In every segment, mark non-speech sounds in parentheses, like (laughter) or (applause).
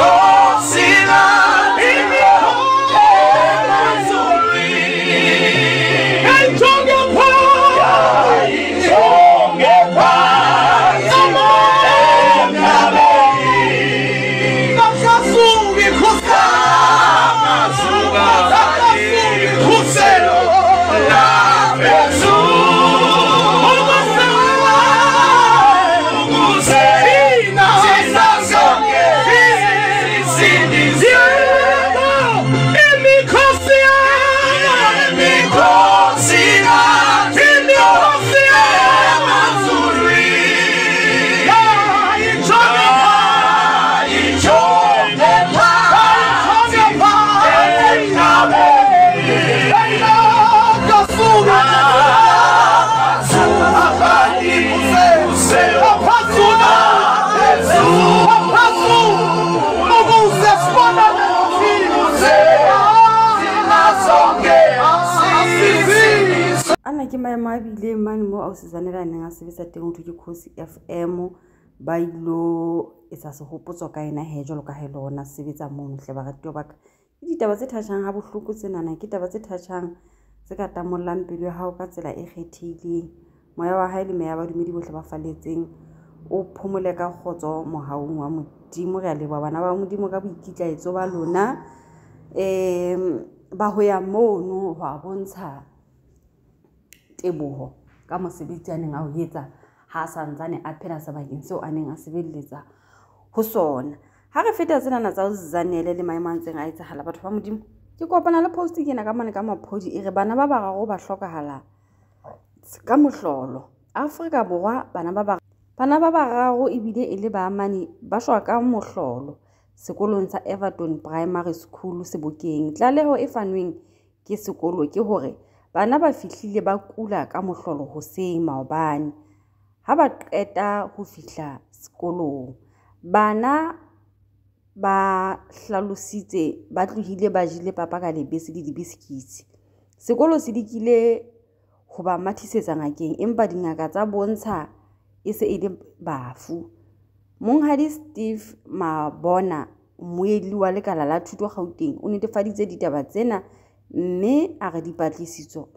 Oh. ausetsana le a sebetsa teng ho thwe ke cosi f m ba ilo etsa segopotso ka ena he jwalo ka ga le gona sebetsa mono hle baratio baka ke ditaba tse thathang ha bohloko tsenana ke taba tse thathang tse ka tamololang pelo ya hao ka tsela e kgetheileng moya wa ga e le meya badumedi botlhe ba faletseng o phomole ka kgotso mogaung wa modimo re a leboa bana ba modimo ka boikitlaetso ba lona um ba go ya mono go a bontsha tebogo ka mosebetsi a neng a o etsa ga a santsane a phela sebakeng seo a neng a sebeleletsa go sona ga re feta tsenana tsa o zanele le maemantseng a etsagala batho ba modimo ke kopana le post ke na ka mone ka maphodi e re bana ba bararo ba tlhokagala ka motlolo aforika borwa bana ba bararo ebile e le baamane ba swa ka motlolo sekolong sa everton primary school sebokeng tlalego e fanweng ke sekolo ke gore bana ba fihlile ba kula ka mohlolo hoseng maobane ha ba qeta ho fihla sekolong bana ba hlalositse ba tlohile ba jile papa ka lebese le dibisikitsi sekolo se dikile ho ba mathisetsa ngakeng empa dingaka tsa bontsha e se e le bafu monghadi steve mabona mmoedi wa lekala la thuto gauteng o netefaditse ditaba tsena mme a re dipatlisitso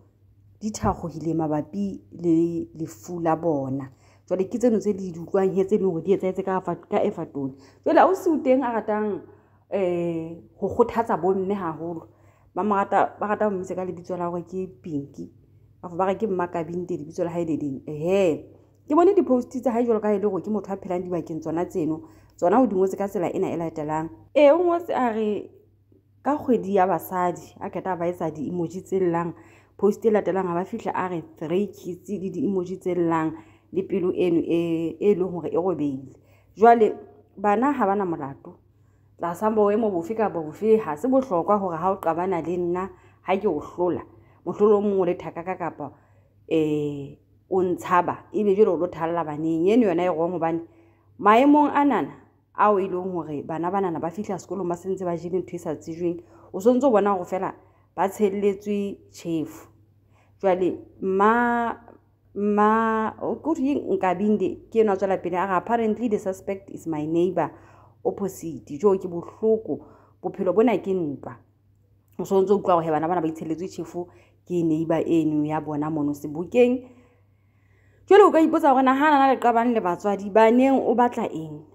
di thagogile mabapi le lefu la bona jale ke tseno tse di di utlwang etse e leng gore di etsaetse ka efatone jale a o seo teng a ratang um eh, go gothatsa bo mme gagolo ba rata bommitse ka lebitso la gore ke pinki afo ba re ke mmakabin te lebitso la ga e le leng ehe ke bone di-posti tsa ga e jalo ka e le gore ke motho a s phelang dibakeng tsona tseno tsona go dingwetse ka tsela e na e latelang ee o ngwetse a re ka kgwedi ya basadi a keta ba etsa di-emoji tse llang post e latelang a ba fitlhe a re three kids le di-emoji tse llang le pelo eno e e leng gore e robeile jwale bana ga bana molato tlasa boemo bofe ka bofe ga se botlhokwa gore ga o qabana le nna ga ke o tlola motlholo o mongwe le thaka ka kapa um o ntshaba ebe jelo o lo thalela baneng eno yone e gong gobane maemong a nana ao e leng gore bana banana ba fitlha sekolong ba sentse ba jele ntho e sa tsejweng o santse o bona go fela ba tsheleletswe chefo jale ma ma koding ke eno a tswela pele a re apparently the suspect is my neighbor opposite joo ke botlhoko bophelo bona ke ntwa o santse o utlwa go he bana bana ba itsheletswe chefo ke neighbor eno ya bona mono sebokeng jale o ka ipotsa gore ga a nana le qabang le batswadi baneng o batla eng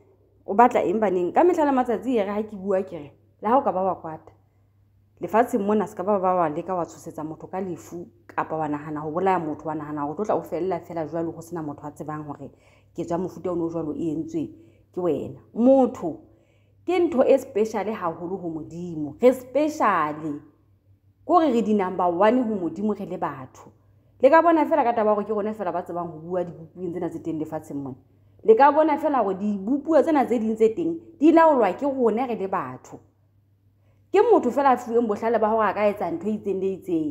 o batla eng baneng ka metlhala matsatsi ere ga ke bua kere le ga o ka ba wa kwata lefatsheng mona se ka ba ba wa leka wa tshosetsa motho ka lefu kapa wa nagana go bolaya motho wa nagana gore tlo tla o felela fela jalo go sena motho a tsebang gore ke jwa mofuta o ne o jalo e entswe ke wena motho ke ntho e speciale gagolo go modimo re speciale kore re di-number one go modimo re le batho le ka bona fela ka taba gore ke gone fela ba tsebang go bua dibukuing tsena tse teng lefatsheng mone le ka bona fela gore dibupuo tsena tse dingwe tse teng di laolwa ke gone re le batho ke motho fela a fiweng botlhale ba gore a ka etsa ntho e itseng le e itseng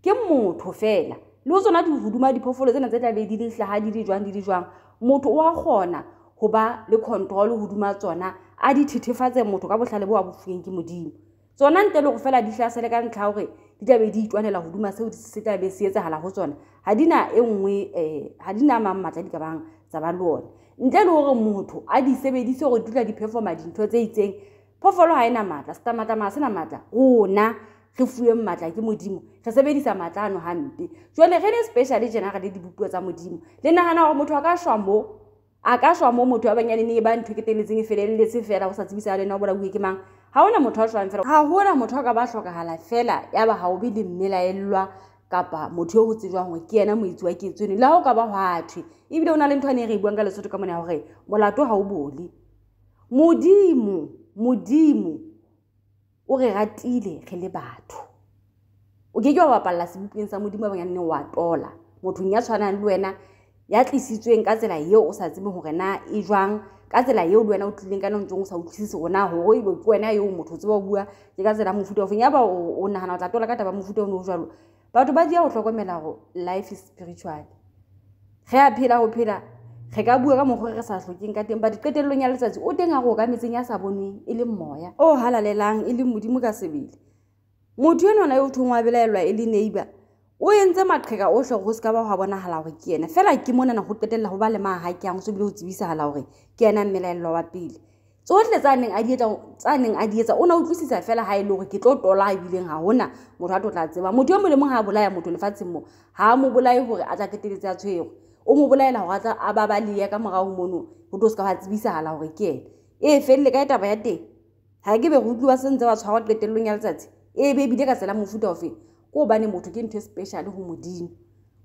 ke motho fela le o tsona dihuduma diphoofolo tsena tse tlabe di letlhaga di le jwang di le jwang motho o a kgona go ba le controle goduma tsona a dithethefatse motho ka botlhale bo wa bofueng ke modimo tsona ntle le go fela ditlhasele ka ntlha ya gore di tlabe di itwanela goduma seo se tlabe se etsagala go tsona ga di na e nngwe um eh, ga di na mang matla di ka bang tsa ba le one ntle le gore motho a di sebedise gore dula di-performa dintho tse itseng phofolo ga ena maatla setamatamaa se na maatla rona re fueng maatla ke modimo re sebedisa maatla ano gampe jone re ne speciale jenaga le dibupuo tsa modimo le nagana gore motho a ka swa mo a ka swa mo motho ya banyanene e ba ntho ke teletseng e, e feleletse fela go sa tsebisa ya lena o bolauwe ke mang ga gona motho a swang fela ga gona motho a ka ba tlhokagala fela ya ba ga obe le mmelaelelwa kapa motho yo go tsejwang gore ke ena moitsi wa ketsone le ga o ka ba go athwe ebile o na le ntho ane re e buang ka lesotho ka mone ya gore molato ga o bole modimo modimo o re ratile ge le batho o ke ke wa bapalela sebipeng sa modimo a banyanneng wa tola mothong ya tshwanang le wena ya tlisitsweng ka tsela yeo o sa tsebeng gore na e jwang ka tsela yeo le wena o tlileng ka nontseng o sa utlwisise gore na gore ebe ke wena yeo motho o tseba o bua ke ka tsela mofuta ofeng ya ba o nagana o tla tola ka taba mofuta o ne o jalo batho ba dia go tlhokomela go life spiritual ge a phela go phela ge ka bua ka mogore re sa tlhokeng ka teng bute qetelelong ya letsatsi o teng a go o ka metseng ya sa boneng e le moya o halalelang e le modimo ka sebele motho yo nona yo o thong wa belaelwa e le neighbor o entse maqheka otlhe go se ka ba go a bonagala gore ke ena fela ke mo nana go qetelela go ba le maga ke yang se bile go tsebisagala gore ke ena mmelaelelwa wa pele tsotlhe tsa neng a dietsa o ne a utlwisisa fela ga e le gore ke tlo tola a bileng ga gona motho a tlo tla tseba motho yo mole mongwe a bolaya motho lefatsheng mo ga a mo bolaye gore a tla keteletse ya tshwego o mo bolaela go atla a ba ba leya ka morago mono go to se ka ba tsebisagala gore ke ena e felele ka e taba ya teng ga ke be go utlwi ba sentse ba tshwarwa qetelelong ya letsatsi e be ebile ka tsela mofuta ofe ko obane motho ke ntho e speciale go modimo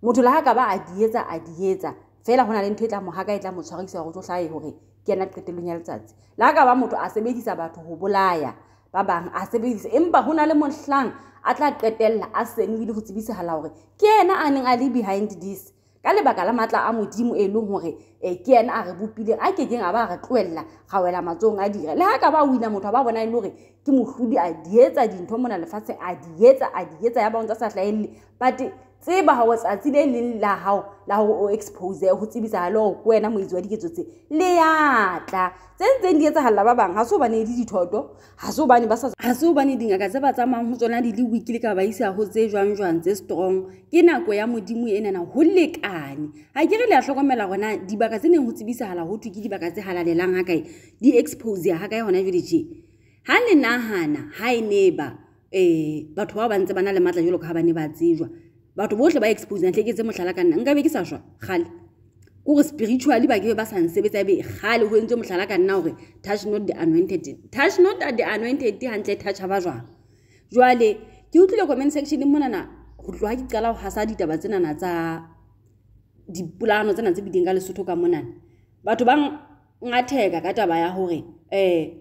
motho le ga ka ba a dietsa a dietsa fela go na le ntho e tla mogaka e tla motshwarisa gore tlo tlhae gore ke yena qetelong ya letsatsi le ga ka ba motho a sebedisa batho go bolaya ba bangwe a sebedisa empa go na le motlhang a tla qetelela a senwile go tsebisegala gore ke ena a neng a le behind this ka lebaka la maatla a modimo e leng gore eh, ke ena a re bopile a kekeng a ba re tloelela ga wela matsong a dira le ga ka ba wina motho a ba bona e le gore ke motlhodi a dietsa dintho mona lefatsheng a dietsa a dietsa ya bangwe tsa sa tlaelele bute tseba gore tsatsi le le la gago la gore o expose go tsebisaga le gore ko wena moetsi wa diketso tse le yatla tse ntseng di etsa galela ba bangwe ga se o bane le dithoto ga se o bane dingaka tse ba tsamayng go tsona di le weekile ka ba isa go tse jwang jwang tse strong ke nako ya modimo e nana go lekane ga ke re le a tlhokomela gona dibaka tse neng go tsebisagala go thwe ke dibaka tse galalelang gakae di expose ga kae gona jele je ga le nagana ga e ne ba um batho bao ba ntse ba na le maatla jalo ka ga ba ne ba tsejwa batho botlhe ba expose natlhe ke tse motlhala ka nna nka be ke sa swa gale kore spiritually bakebe ba sansebetsa be e gale go entse motlhala ka nna gore touch not the anointed touch not the anointed gantle toucha ba jwang jale ke utlwile comment section monana go tloga ke qala go gasa ditaba tsenana tsa dipolano tsena tse bidieng ka lesotho ka monana batho ba ngatheka ka taba ya gore um eh,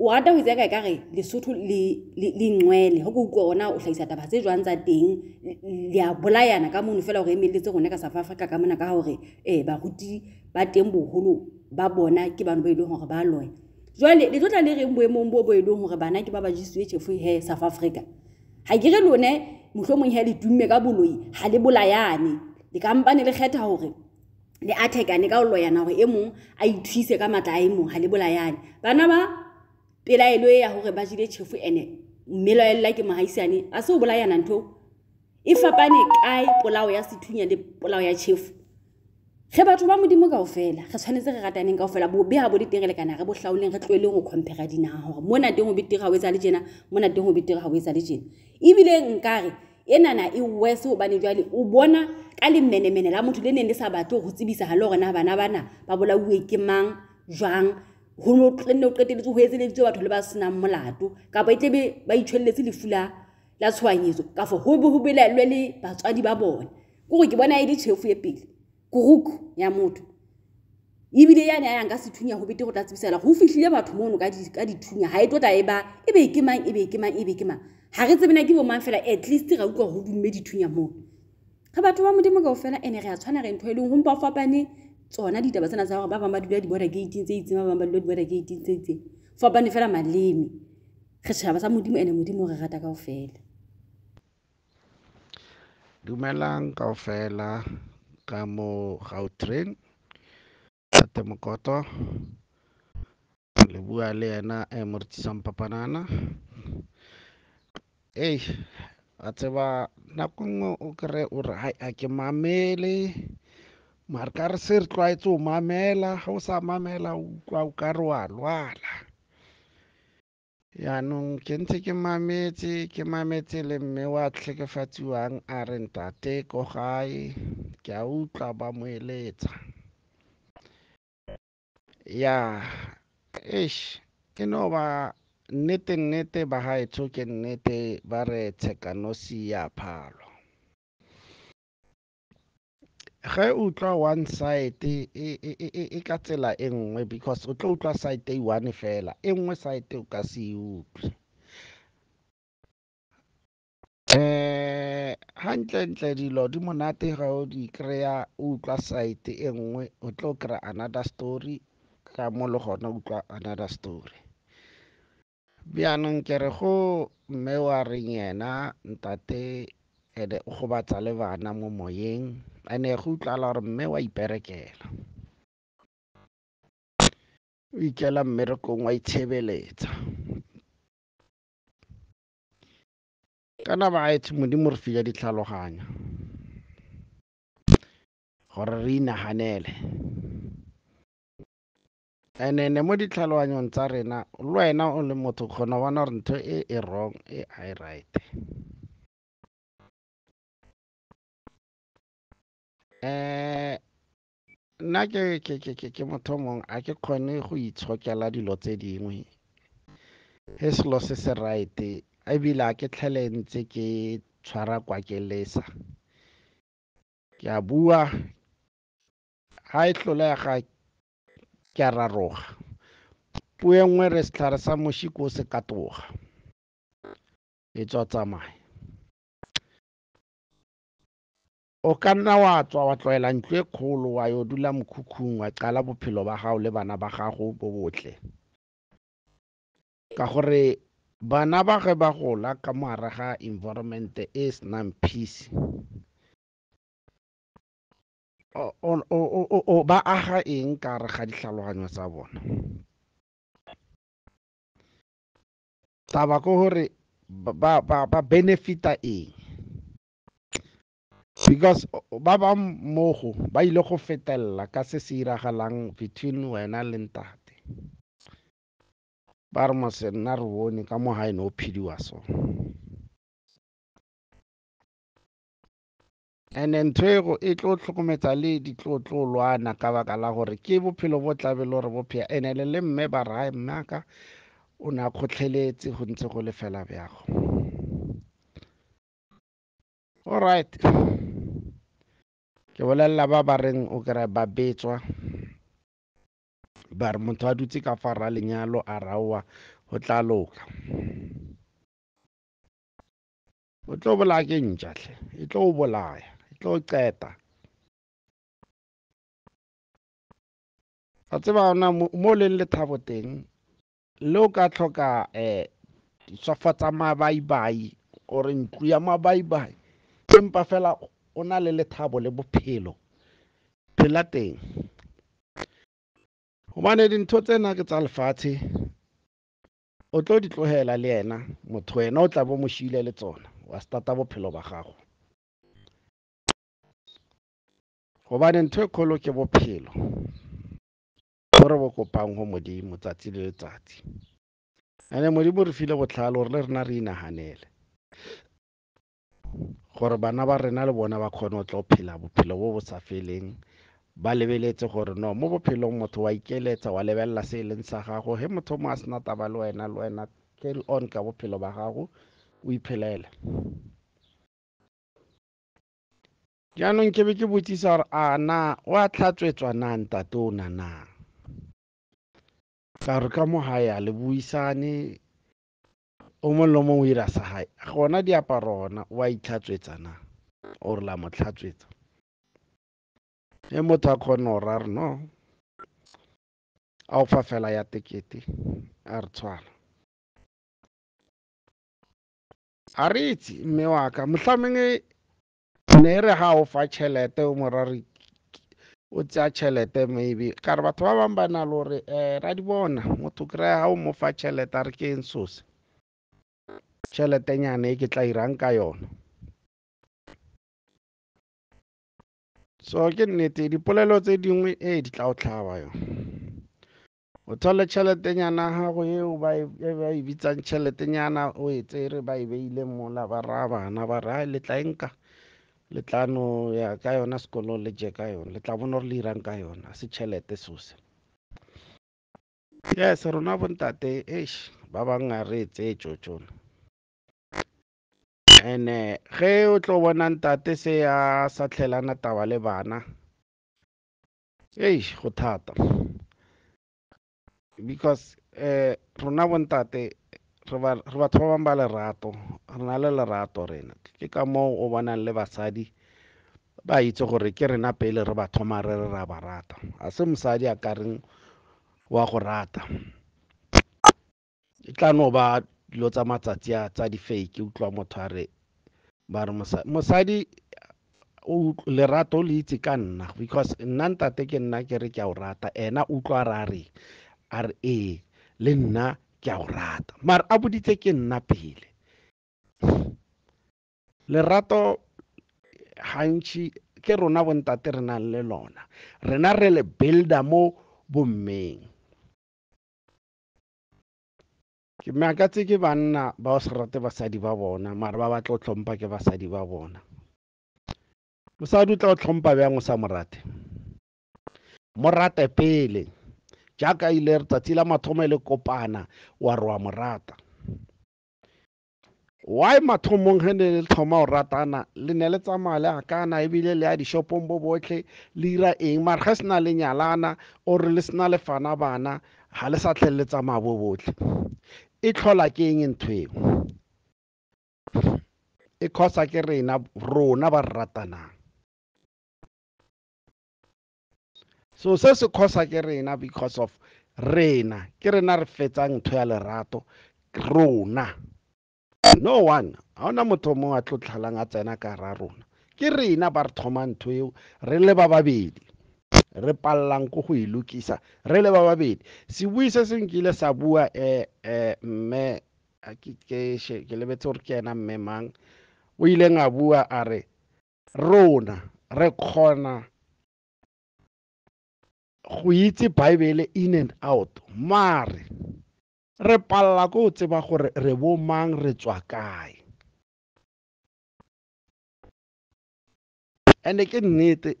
orata go itseya kae ka re lesotho lengcwele go ke utlwa rona o tlhagisa taba tse jwang tsa teng le a bolayana ka mono fela gore emeletse gone ka south africa ka mona ka gore um eh, baruti ba teng bogolo ba bona ke bano ba e leng gore ba loe jale le tlotla le reng boemong bo bo e leng gore bana ke ba ba jisiwe chefo he south africa ga ke re lone motlhomong ga le tumme ka boloi ga le bolayane le kampane le kgetha gore le athekane ka o loyana gore e mong a ithuise ka maatla a e mong ga le bolayane bana ba pelaelo e ya gore ba jile chefo ene mmelo ya lela ke mogaisane a se o bolayana ntho e fapane kae polao ya sethunya le polao ya chefo ge batho ba modimo kao fela re tshwanetse re rataneng kao fela bobea bo ditere le kana re botlhaoleng re tloeleng go compara dinaga gore mo nateng o betere ga o etsa le jena mo nateng o betere ga o etsa le jena ebile nkare e nana e wese gobane jale o bona ka lemenemene la motho le neng le sa batle go tsebisaga le gorena bana bana ba bolauwe ke mang jang gonne o qeteletse go etseleditse batho le ba senang molato kapa etlebe ba itshwelletse lefu la tshwanyetso kafo go be go belelwe le batswadi ba bone kore ke bona e le tšhefo e pele kuruku ya motho ebile yane a yang ka sethunya go bete go tla tsebisela go fitlhile batho mono ka dithunya ga e tota e ba e be ke mang e be ke mang e be ke mang ga re tsebena ke bo mang fela at least ra utlwa go dumme dithunya mono ga batho ba modimo kao fela ande re a tshwana re ntho e leng gompa fapane tsona ditaba tsena tsa gore ba bangwe ba dula di-border gating tse itseng ba bangwe ba dula di-border gating tse itseng fapane fela maleme ge tšhaba sa modimo ene modimo re rata kao fela dumelang kao fela ka mo gautrain tate mokoto le bua le ena e moretisang papanana ei a tseba nako e nngwe o kry o re hai a ke mamele mare ka re se re tlwaetse go mamela ga o sa mamela o utlwa o ka re wa lwala yaanong ke ntse ke mametse ke mametse le mme wa tlhekefatsiwang a re ntate ko gae ke a utlwa ba mo eletsa ya eish e no ba nnete nnete ba gaetsho ke nnete ba re tshekanose ya phalwa ge o utlwa one side e, e, e, e ka tsela e nngwe because o tlo utlwa side e one fela e nngwe side o ka se utlwe um eh, hantle ntle dilo di monate ga o di kry-a o utlwa side e nngwe o tlo kry-a another story ka mo le gona utlwa another story bjanong ke re go mme wa reng yena ntate and-e o gobatsa le bana mo moyeng ene go utlwagala gore mme wa iperekela o ikela mmerekong wa itshebeletsa kana bagaetsho modimo re file ditlhaloganyo gore re inaganele and-e ne mo ditlhaloganyong tsa rena le wena o le motho o kgona go bona gore ntho e e wrong e a e right. um nna ke motho o mongwe a ke kgone go itshokela dilo tse dingwe ge selo se se right-e ebile a ke tlhele ntse ke tshwara kwa ke lesa ke a bua ga e tlolega ke a raroga puo e nngwe re sehlare sa muši ke o sekatoga e tswa tsamaya. o ka nna wa tswa wa tlwaela ntlo e kgolo wa yo dula mokhukhung wa qala bophelo ba gago le bana ba gago bo botle ka gore bana ba ge ba gola ka moare ga environment e senang peace o, o, o, o ba aga eng ka re ga ditlhaloganyo tsa bona taba ke gore ba, ba, ba benefita eng because ba bang mmogo ba ile go fetelela ka se se iragalang between wena le ntate ba re mose nna re bone ka mo gaeno o phediwa so and ntho ego e tlo tlhokometsa le di tlo tlo lwana ka baka la gore ke bophelo bo tlabe le gore bophea ene le le mme ba rae mmaka o ne a kgotlheletse go ntse go le fela bjago all right ke bolelela ba ba reng o kry ba betswa ba re motho a dutse ka fa ra lenyalo a raoa go tla loka o tlo bolaya ke ntšatlhe e tlo o bolaya e tlo o qeta a tseba ona mo leng lethabo teng le o ka tlhoka um eh, swafa tsa mabaibai ore ntlo ya mabaibai empa fela o na le lethabo le bophelo phela teng gobane dintho tsena ke tsa lefatshe o tlo di tlogela le ena motho wena o tla bo moshile le tsona wa stata bophelo ba gago gobane ntho e kgolo ke bophelo gore bo kopang go modimo tsatsi le letsatsi and-e modimo re file botlhalo gore le rena re inaganele gore bana ba rena le bona ba kgone go tlo phela bophelo bo bo sa feleng ba lebeletse gore no mo bophelong motho wa ikeletsa wa lebelela se e leng sa gago ge motho mo a sena taba le wena le wena carry on ka bophelo ba gago o iphelele jaanong ke be ke botsisa gore a na o a tlhatswetswa na ntate ona na ka gore ka mo gae a le buisane o mongwe le o mongwe o ira sa gae gona diaparo ona o a itlhatswetsa na re la mo tlhatswetsa e motho a kgone o ra re no a o fa fela ya tekete a re tshwana a re itse mme wa ka motlhameng e, ne e re ga o fa tšhelete o morare o tsaya tšhelete maybe ka re batho ba bangwe ba na le gore um eh, ra di bona motho kry-a ga o mo fa tšhelete a re ke eng sose tšheletenyane e ke tla irang e ka yona so ke nnete dipolelo tse dingwe e di tla o tlhaba yona o thole tšheletenyana gago eo ba e, e, e bitsang tšheletenyana o e tsere ba e beile mola ba raya bana ba raya le tla enka le tla no ya ka yona sekolong le je ka yona le tla bona gore le irang ka yona a se tšhelete sose yes rona bontate eish ba bangwe re e tseye tšotšona ene ge o tlo bona ntate se a sa hlelana taba le bana eish go thata because eh rona bontate re batho ba bang ba lerato re na le lerato rena ke ka moo o bonang le basadi ba itse gore ke rena pele re ba thoma re re ra ba rata ga se mosadi a ka reng wa go rata e tla no ba dilo tsa matsatsi a tsa di-fake utlwa motho a re ba re mosadi lerato o le itse ka nna because nna ntate ke nna ke re ke a o rata ena utlwa a re a re a re ee le nna ke a o rata mare a boditse ke nna pele lerato gantši ke rona bontate re nang le lona rena re le builder mo bommeng ke makatse ke banna ba o se rate basadi ba bona mara ba batla o tlhompha ke basadi ba bona mosadi o tla o tlhompha bjang o sa morate morate pele jaaka ile re tsatsi la mathomo e le kopana wa re wa morata why mathomong ge ne le tlhoma o ratana le ne le tsamaya le akana ebile le ya dishopong bo botlhe le ira eng mare ge sena le nyalana ore le sena le fana bana ga le sa tlhele le tsamaya bo botlhe e tlhola ke eng ntho eo e causa ke rena rona ba re ratanang so se se causa ke rena because of rena ke rena re fetsang ntho ya lerato rona no one ga ona motho mongwe a tlo tlhalang a tsena ka ra rona ke rena ba re thoma ntho eo re le ba babedi re pallang ko go e lokisa re le ba babedi sebui se se nkile sa bua eh, eh, mme ke lebetse gore ke ena mme mang o ileng a bua a re rona re kgona go itse bible in and out mare re palela ko o tseba gore re bo mang re tswa kae and-e ke nnete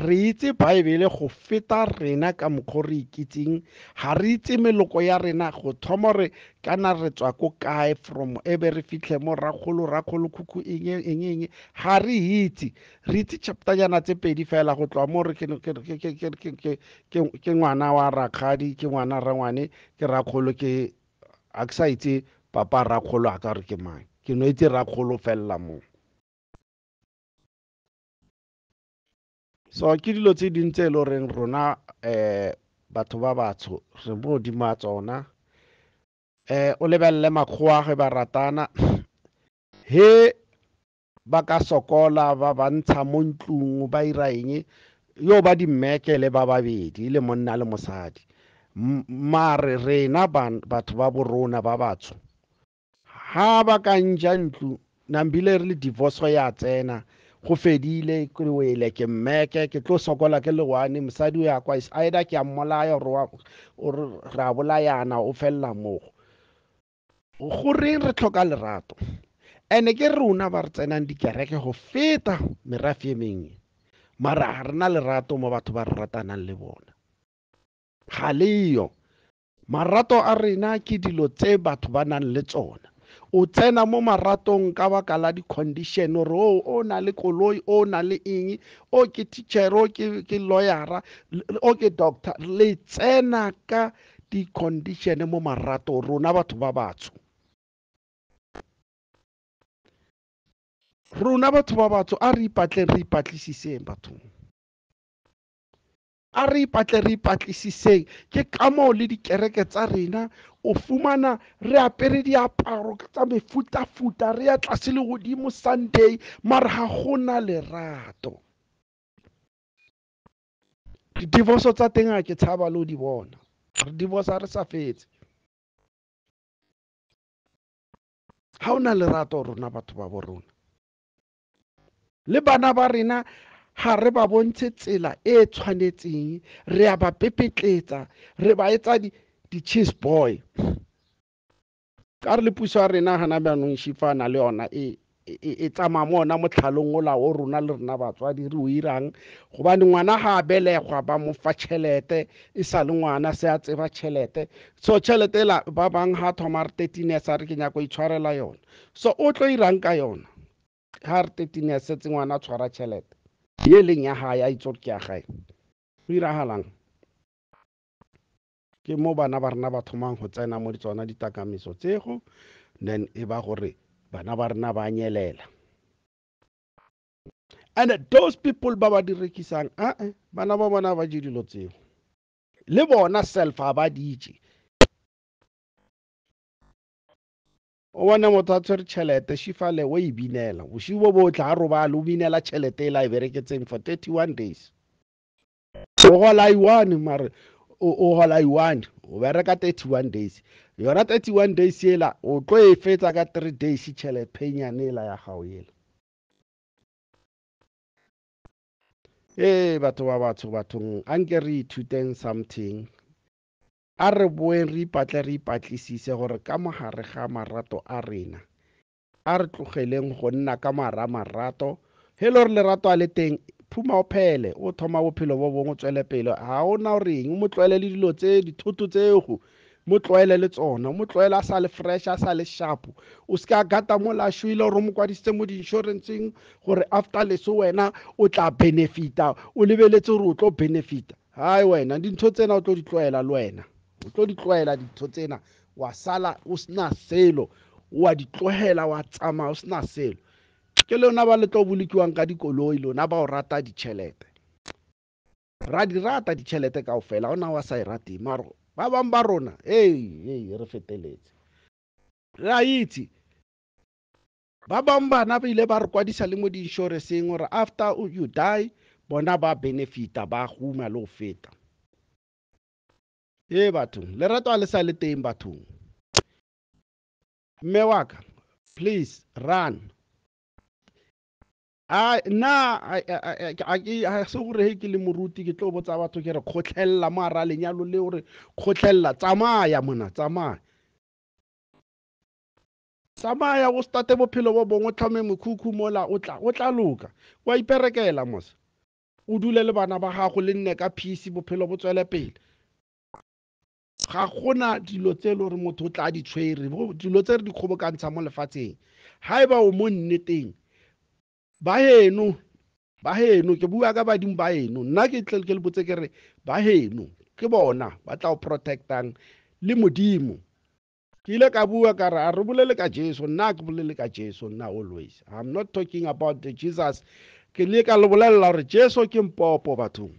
re itse baebele go feta rena ka mokgwa re ikitseng ga re itse meloko ya rena go thoma re kana re tswa ko kae from e be re fitlhe mo rakgolo rakgolo khukhu eng eng eng ga re itse re itse chapter jana tse pedi fela go tloa mo re ke ngwana wa rakgadi ke ngwana rangwane ke rakgolo ke a ke sa itse papa rakgolo a ka re ke mang ke no itse rakgolo felela moo so ke dilo tse ding tse e le goreng rona um batho ba batsho re mo godimo a tsona um o lebelele makgowa ge ba ratana he ba ka sokola ba ba ntsha mo ntlong ba ira eng yo ba dimmekele ba babedi le monna le mosadi mare rena batho ba borona ba batsho ha ba ka ntlo nambile re le divorce ya tsena go fedile wele ke mmeke ke tlo sokola ke le mosadi o ya kwa either ke a mmolaya ore re a bolayana o felela mogo goreng re tlhoka lerato ene ke rona ba re tsenang dikereke go feta merafi e mengwe mara ga rena lerato mo batho ba re ratanang le bona ga leyo marato a rena ke dilo tse batho ba nang le tsona o tsena mo maratong ka baka la di-condition ore o o na le koloi o na le eng o ke teacher o ke, ke lawyera o ke doctor le tsena ka di-condition mo marato rona batho ba batsho rona batho ba batsho a re ipatleng re ipatlisiseng bathong a re ipatle re ipatlisiseng ke ka moo le dikereke tsa rena o fumana re apere diaparo tsa mefutafuta re ya tlase le godimo sunday mara ga gona lerato divorce tsa teng a ke tshaba le o di bona re divorce a re sa fetse ga o na lerato rona batho ba bo rona le bana ba rena ha re ba bontshe tsela e tshwanetseng re a ba pepetletsa re ba etsa di-cheese boy ka re le puso ya rena gana bjanong shifa na le yona e e, e, e tsamaya mo ona motlhalong ola o rona le rona batswadi re o 'irang gobane ngwana ga a belegwa ba mo fa tšhelete e sa le ngwana se a tseba tšhelete so tšhelete ela ba bangwe ga a thoma re thirteen years a re ke nyako itshwarela yona so o tlo 'irang ka yona ga re thirteen years setse ngwana a tshwara tšhelete ye leng ya gae a itse gore ke ya gae go iragalang ke mo bana ba rena ba thomang go tsena mo tsona ditakamiso tsego then e ba gore bana ba rena ba nyelela and those people ba ba di rekisang a bana ba bona ba je dilo tseo le bona self ga ba di je o bona motho a tshwere tšhelete shifale o e binela bošibo botlhe a robale o binela tšhelete e la e bereketseng for thirty one days o gola ione mare o gola ione o bereka thirty one days yona thirty one days ela o tlo e fetsa ka three days tšhelete phenyane ela ya gago ela ee batho ba batsho bathong a nke re ithuteng something a re boeng re ipatle re ipatlisise gore ka mogare ga marato a rena a re tlogeleng go nna ka maramarato ge e le gore lerato a le teng phuma o phele o thoma bophelo bo bongwe o tswele pele ga ona o reng o mo tlwaele dilo tse dithoto tsego mo tlwaele le tsona mo tlwaele a sa le fresh a sa le sharp o se ka gata mola shwile e gore o mo kwadisitse mo di-inšorenseng gore after leso wena o tla benefita o lebeletse gore o tlo benefita hai wena dintho tsena o tlo di tlwaela le wena o tlo di tlwaela ditho tsena wa sala o sena selo wa di tlogela wa tsamaya o sena selo ke lona ba le tlo bolokiwang ka dikoloi lona ba o rata ditšhelete ra di rata ditšhelete kao fela ona wa sa e rateng maro ba bangwe ba rona ee ee re feteletse re a itse ba bangwe bana ba ile ba re kwadisa le mo di-inšorenseng gore after you die bona ba benefita ba huma le go feta e bathong lerato a le sa le teng bathong mme wa ka please run a nna ga se gore he ke le moruti ke tlo botsa batho ke re kgotlhelela mo ara lenyalo le gore kgotlhelela tsamaya mona tsamaya tsamaya go starte bophelo bo bongwe tlhome mokhukhu mola o tla loka wa iperekela mosa o dule le bana ba gago le nne ka phisi bophelo bo tswele pele ga gona dilo tse e le gore motho o tla di tshwere dilo tse re di kgobokantsha mo lefatsheng ga e ba o mo nneteng ba heno ba heno ke bua ka badimo ba heno nna ke tle ke le botse ke re ba heno ke bona ba tla o protectang le modimo ke ile ka bua ka re a re bolele ka jesu nna ke bolele ka jesu nna always i'm not talking about the jesus ke le ka le bolelela gore jesu ke mpopo bathong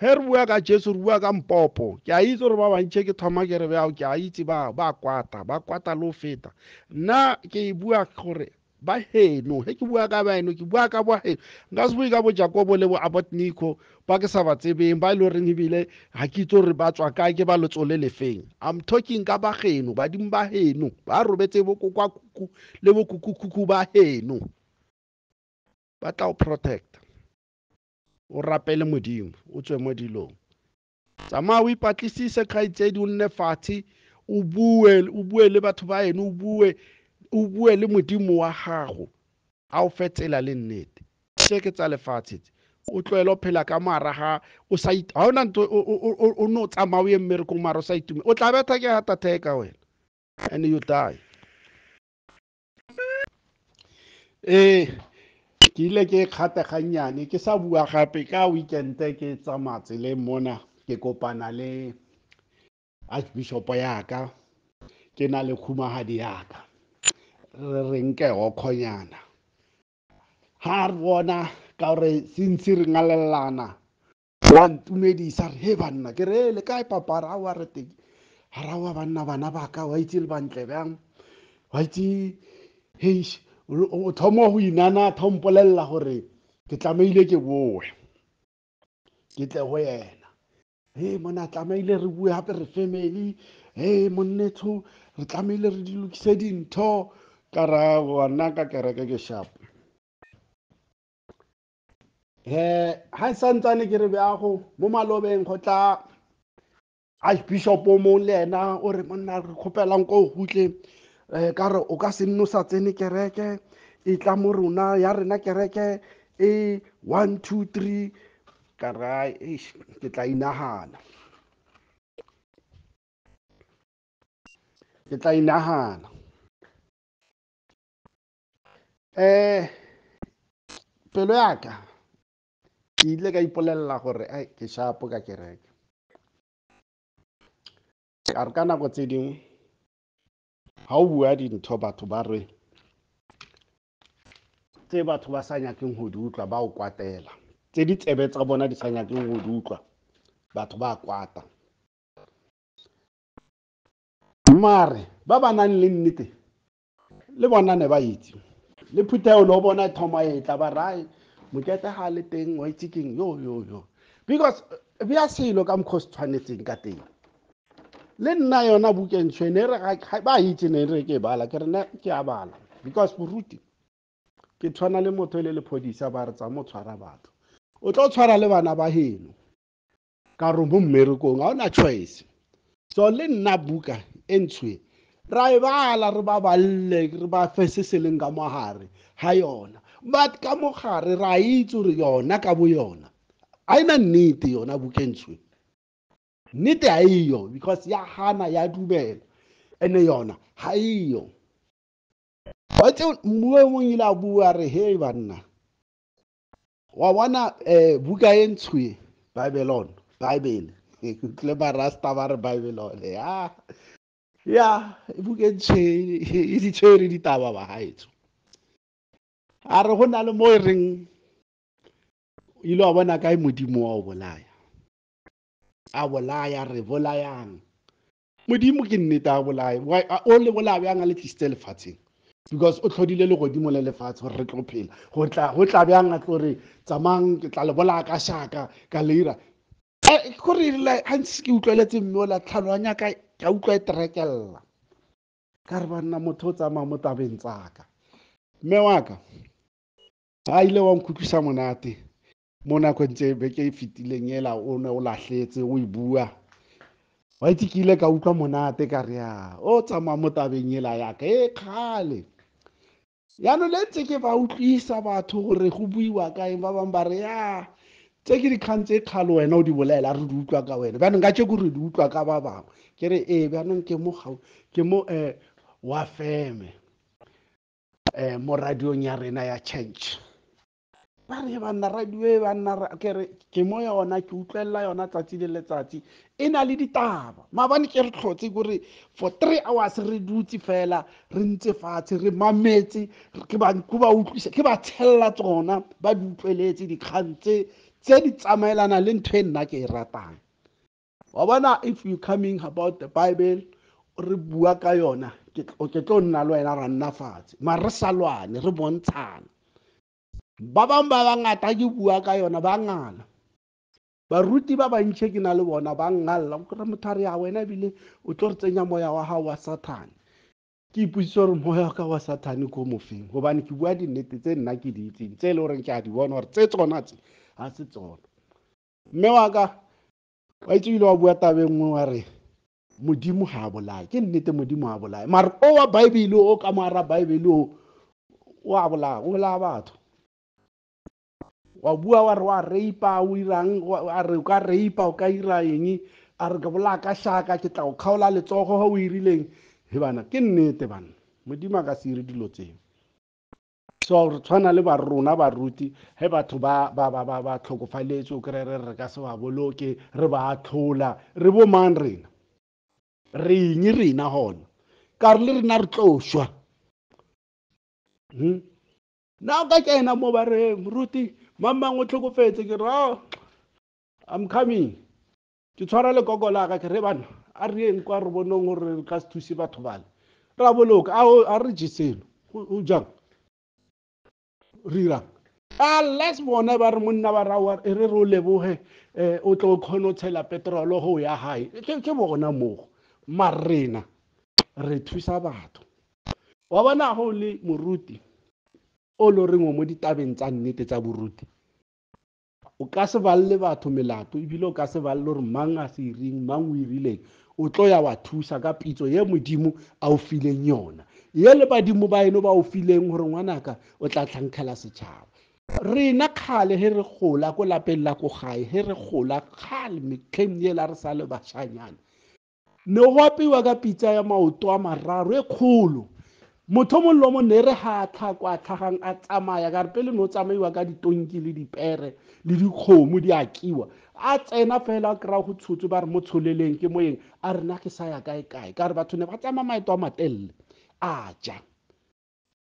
ge re bua ka jesu re bua ka mpopo ke a itse gore ba bantšhe ke thoma ke re bjao ke a itse ba ba kwata ba kwata le o feta nna ke e bua gore ba heno ge ke bua ka baeno ke bua ka baheno nka se bue ka bo jakobo le bo abotnico ba ke sa ba tsebeng ba e le goreng ebile ga ke itse gore ba tswa kae ke ba letsole lefeng i'm talking ka bageno badimo ba heno ba robetse bokokwakuku le bokukukuku ba heno ba tla o protecta o rapele modimo o tswe mo dilong tsamaya o ipatlisise kgaitsedi o nne fatshe o bue o bue le batho ba eno o bue le modimo wa gago a o fe tsela le nnete tse ke tsa lefatshe o tloele o phela ka mara ga o sa ga ona nto o ne o tsamaya o ye mmerekong mara o sa itume o tla betha ke hatatee ka wena and you die ee eh, ke ile ke kgapegannyane ke sa bua gape ka weekend ke tsamaya le mona ke kopana le archbishopo yaka ke na le khumagadi yaka re renke gokgonyana ga re bona ka gore sentse re ngalelelana wa ntumedisa re he banna ke re le kae papara aowa re teke ga ra owa banna bana baka wa itse le bantle bjang wa itse heiše o thoma go inana tha gore ke tlamaile ke boe ke tle go yena he mona tlamaile re bue gape re family he monnetho re tlameile re di lokise dintho ka ra bona ka kereke ke shapo he ha e santsane ke re beago mo malobeng go tla archbishop o mong le ena o re monna re kgopelang ko o hutle um ka re o ka se nno o sa tsene kereke e tla mo rona ya rena kereke e one two three ka re ke tla inagana ke tla inagana um eh, pelo yaka ke ile ka ipolelela gore ke shapo ka kereke ka re ka nako tse dingwe ga o bua dintho batho ba re tse batho ba sa nyakeng go di utlwa ba o kwatela tse ditsebe tsa bona di sa nyakeng go di utlwa batho ba kwata mare ba ba nang le nnete le bona ne ba itse le phuthelo o bona e thoma e tla ba rae mokete ga le teng wa itse keng yo yo yo because eh, bea selo ka mokgwa se tshwanetseng ka teng le nna yona bukentshwene ba itse ne re ke bala ke rena ke a bala because moruti ke tshwana le motho e le lephodisa ba re tsa mo tshwara batho o tlo tshwara le bana ba heno ka re mo mmerekong ga ona choice so le nna buka e ntshwe ra e bala re ba balle re ba fe se se leng ka mogare ga yona but ka mogare ra itse gore yona ka bo yona a ena nnete yona bukentshwe ne de ayiyo because ya hana ya dubel ene yona hayiyo wace muwe mun yi labuwa rehe banna wa wana eh, buka ye ntshwe babylon bible (laughs) le barasta ba re babylon ya ya buka e ntshwe e (laughs) di tshwere ditaba bagaetso a re go na le mo e reng ile wa bona kae modimo wa o bolaya a bolaya re bolayang modimo ke nnete a bolaya o le bolaya bjang a le tlisitse lefatsheng because o tlhodile le godimo le lefatshe gore re tlo phela go tla bjang a tlo re tsamang ke tla le bolaya ka šaka ka leira gore gantse ke utlweletse mme ola tlhaloganya ka ka utlwa e terekelela ka re banna motho o tsamaya mo tabeng tsaka mme waka ka a ile wa nkutlwisa monate mo nakong tse beke e fetileng ela o ne o latlhetse o e bua wa itse ke ile ka utlwa monate ka rea o tsamaya mo tabeng ela yaka e kgale yaanong le ntse ke ba utlwisa batho gore go buiwa kaeng ba bangwe ba re ya ah, tse ke dikgang tse kgale wena o di bolaela re di utlwa ka wena bjanong ka tse re di utlwa ka ba bangwe ke re ee bjanong mo ke mo um wa feme um mo radiong ya rena ya change ba re banna radioe banna kere ke mo yona ke utlwelela yona tsatsi le letsatsi e na le ditaba maabane ke re tlhotse kore for three hours re dutse fela re ntse fatshe re mametse ke ba tsona ba di utlweletse dikgang tse tse di tsamaelana le ntho e nna ke e ratang wa bona if you coming about the bible re bua ka yona ke tlo nna le wena ra nna fatshe ma re sa lwane re bontshana ba bangwe ba bangata ke bua ka yona ba ngala baruti ba bantšhe ke na le bona ba ngalela kore motho a re ya wena ebile o tlo re tsenya moya wa gago wa sathane ke ipotsitse gore moya wa ka wa sathane ko mofeng gobane ke bua dinnete tse nna ke di itseng tse e le goreng ke a di bona gore tse tsona tse ga se tsona mme wa ka wa itse ile wa bua tabe nngwe wa re modimo ga a bolae ke nnete modimo ga a bolae maare o wa baebele o ka moara baebele o a bolaya o bolaya batho wa bua wa re wa reipa o irang a re o ka reipa o ka ira eng a re ka bolaya ka shaka ke tla o kgaola letsogo ga o irileng he bana ke nnete bana modimo a ka se ire dilo tseo so re tshwana le barona baruti ge batho ba tlhokofaletse o kry-re re ka se ba boloke re ba tlhola re bo mang rena re eng rena gona ka re le rena re tloswa šwa hmm? o ka kena mo ba re moruti mammang o tlhokofetse ke ra i'm coming ke tshwara lekoko la ka ke re bana a re eng kwa re boneng gore re ka se thuse batho bale ra boloka a re je seno o jang re irang a les bone ba re monna ba raa e re re o leboge um eh, o tlo o kgone o tshela petrolo go ya gae ke bona mogo marena re thusa batho wa bona go le moruti o le reng o mo ditabeng tsa nnete tsa boruti o ka se balle batho melato ebile o ka se balle gore mang a se iring mang o irileng o tlo ya wa thusa ka pitso ye modimo a o fileng yona ye le badimo ba eno ba o fileng gore ngwanaka o tla tlhankgela setšhaba rena kgale he re gola ko lapeng la ko gae he re gola kgale metlheng yela re sa le bašanyana ne go apeiwa ka pitsa ya maoto a mararo e kgolo motho mongwe le mo ne re ga a tlhako a tlhagang a tsamaya ka re pele ne o tsamaiwa ka ditonki le dipere le dikgomo di akiwa a tsena fela kry-a go tshotse ba re mo tsholeleng ke moyeng a re na ke sa ya kae-kae ka re batho ne ba tsamaya maeto a matelele a ja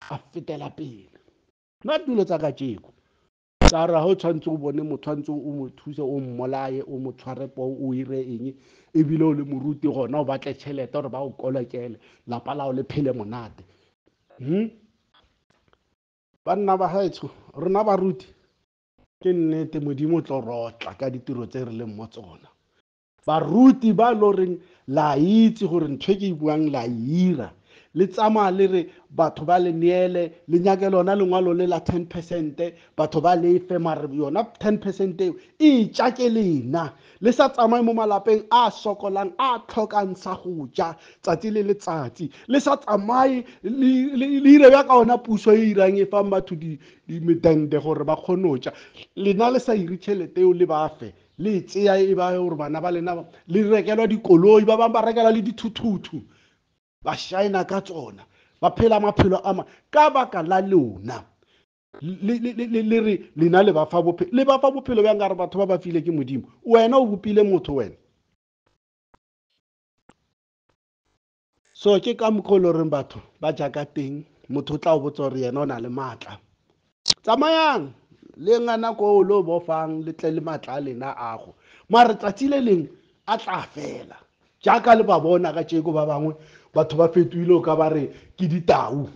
a fetela pele nna tulo tsa ka tseko tsa re ga o tshwanetse o bone motho tshwanetse o mo thuse o mmolaye o mo tshwarepo o ire eng ebile o le moruti gona o batle tšhelete gore ba o kolokele lapa lao le phele monate Hmm? banna ba gaetsho rena baruti ke nnete modimo o tlo rotla ka ditiro tse re leng mo tsona baruti ba lo reng la itse gore ntho e ke e buang la ira le tsamaya le re batho ba le neele le nyake lona lengwalo le la ten percente batho ba le fe mare yona ten percent eo e itjake lena le sa tsamaye mo malapeng a sokolang a tlhokang sa go ja tsatsi le letsatsi le sa tsamaye le ire ya ka ona puso e irang e fang batho medende gore ba kgone go ja lena le sa ire tšhelete eo le ba fe le tseya e ba gore bana ba lena le rekelwa dikoloi ba bangwe ba rekelwa le dithuthuthu ba shine ka tsona ba phela maphelo a ma ka baka la lona le re lena le ba fa bophelo le ba fa bophelo bjang ka re batho ba ba file ke modimo wena o bopile motho wena so ke ka mokgwa o le goreng batho ba jaaka teng motho o tla o botsa gore yena o na le maatla tsamayang le nga nako o le o bofang le tle le maatla a lena ago mare tsatsi le leng a tla fela jaaka le ba bona ka tseko ba bangwe batho ba fetoile o ka ba re ke ditau